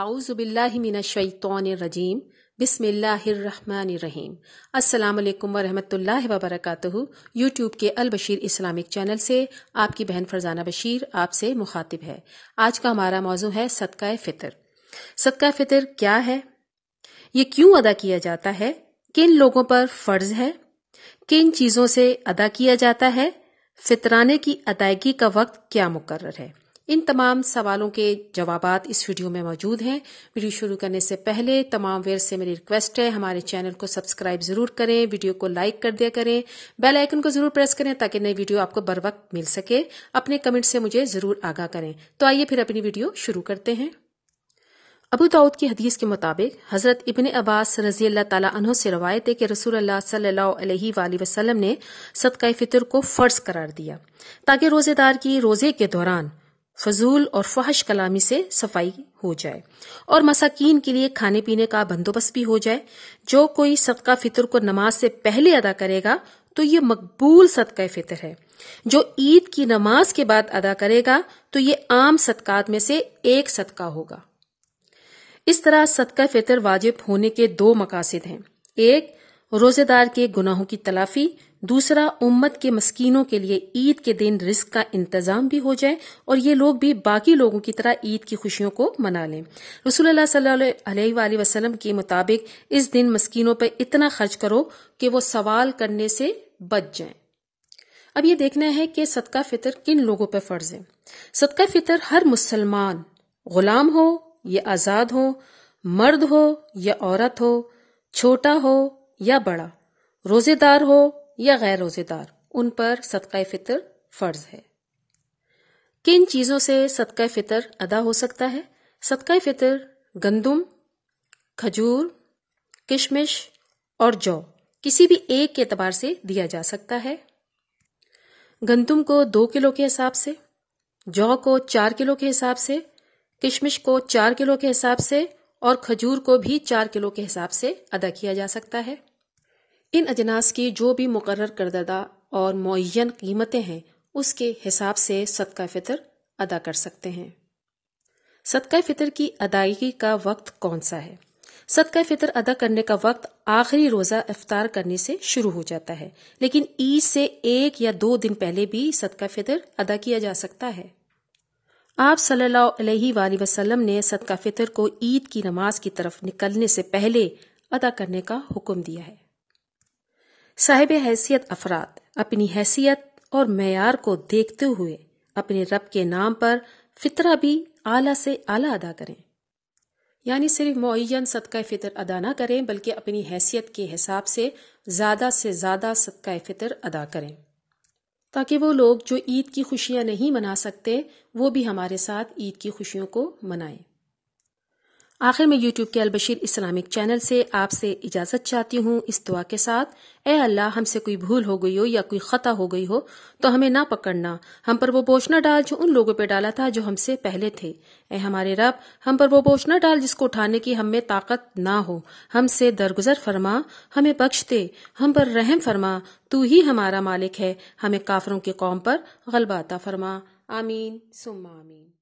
اعوذ باللہ من الشیطان الرجیم بسم اللہ الرحمن الرحیم السلام علیکم ورحمۃ اللہ وبرکاتہ یوٹیوب کے البشیر اسلامک چینل سے آپ کی بہن فرزانہ بشیر آپ سے مخاطب ہے آج کا ہمارا موضوع ہے صدقہ فطر صدقہ فطر کیا ہے یہ کیوں ادا کیا جاتا ہے کن لوگوں پر فرض ہے کن چیزوں سے ادا کیا جاتا ہے فطرانے کی ادائیگی کا وقت کیا مقرر ہے ان تمام سوالوں کے جوابات اس ویڈیو میں موجود ہیں ویڈیو شروع کرنے سے پہلے تمام ویئر سے میری ریکویسٹ ہے ہمارے چینل کو سبسکرائب ضرور کریں ویڈیو کو لائک کر دیا کریں بیل آئکن کو ضرور پریس کریں تاکہ نئی ویڈیو آپ کو بر وقت مل سکے اپنے کمنٹ سے مجھے ضرور آگاہ کریں تو آئیے پھر اپنی ویڈیو شروع کرتے ہیں ابو داود کی حدیث کے مطابق حضرت ابن عباس رضی اللہ تعالیٰ عنہ سے روایت ہے کہ رسول اللہ صلی اللہ علیہ وآلہ وسلم نے صدقہ فطر کو فرض قرار دیا تاکہ روزے دار کی روزے کے دوران فضول اور فحش کلامی سے صفائی ہو جائے اور مساکین کے لیے کھانے پینے کا بندوبست بھی ہو جائے جو کوئی صدقہ فطر کو نماز سے پہلے ادا کرے گا تو یہ مقبول صدقہ فطر ہے جو عید کی نماز کے بعد ادا کرے گا تو یہ عام صدقات میں سے ایک صدقہ ہوگا اس طرح صدقہ فطر واجب ہونے کے دو مقاصد ہیں ایک روزے دار کے گناہوں کی تلافی دوسرا امت کے مسکینوں کے لیے عید کے دن رزق کا انتظام بھی ہو جائے اور یہ لوگ بھی باقی لوگوں کی طرح عید کی خوشیوں کو منا لیں رسول اللہ صلی اللہ علیہ وآلہ وسلم کے مطابق اس دن مسکینوں پہ اتنا خرچ کرو کہ وہ سوال کرنے سے بچ جائیں اب یہ دیکھنا ہے کہ صدقہ فطر کن لوگوں پہ فرض ہے صدقہ فطر ہر مسلمان غلام ہو یا آزاد ہو مرد ہو یا عورت ہو چھوٹا ہو یا بڑا روزے دار ہو یا غیر روزے دار ان پر صدقہ فطر فرض ہے کن چیزوں سے صدقہ فطر ادا ہو سکتا ہے صدقہ فطر گندم کھجور کشمش اور جو کسی بھی ایک کے اعتبار سے دیا جا سکتا ہے گندم کو دو کلو کے حساب سے جو کو چار کلو کے حساب سے کشمش کو چار کلو کے حساب سے اور کھجور کو بھی چار کلو کے حساب سے ادا کیا جا سکتا ہے ان اجناس کی جو بھی مقرر کردہ اور معین قیمتیں ہیں اس کے حساب سے صدقہ فطر ادا کر سکتے ہیں صدقہ فطر کی ادائیگی کا وقت کون سا ہے صدقہ فطر ادا کرنے کا وقت آخری روزہ افطار کرنے سے شروع ہو جاتا ہے لیکن عید سے ایک یا دو دن پہلے بھی صدقہ فطر ادا کیا جا سکتا ہے آپ صلی اللہ علیہ وآلہ وسلم نے صدقہ فطر کو عید کی نماز کی طرف نکلنے سے پہلے ادا کرنے کا حکم دیا ہے صاحب حیثیت افراد اپنی حیثیت اور معیار کو دیکھتے ہوئے اپنے رب کے نام پر فطرہ بھی اعلیٰ سے اعلیٰ ادا کریں یعنی صرف معین صدقہ فطر ادا نہ کریں بلکہ اپنی حیثیت کے حساب سے زیادہ سے زیادہ صدقہ فطر ادا کریں تاکہ وہ لوگ جو عید کی خوشیاں نہیں منا سکتے وہ بھی ہمارے ساتھ عید کی خوشیوں کو منائیں آخر میں یوٹیوب کے البشیر اسلامک چینل سے آپ سے اجازت چاہتی ہوں اس دعا کے ساتھ اے اللہ ہم سے کوئی بھول ہو گئی ہو یا کوئی خطا ہو گئی ہو تو ہمیں نہ پکڑنا ہم پر وہ نہ ڈال جو ان لوگوں پہ ڈالا تھا جو ہم سے پہلے تھے اے ہمارے رب ہم پر وہ نہ ڈال جس کو اٹھانے کی ہم میں طاقت نہ ہو ہم سے درگزر فرما ہمیں بخش دے ہم پر رحم فرما تو ہی ہمارا مالک ہے ہمیں کافروں کے قوم پر غلباتہ فرما آمین سم آمین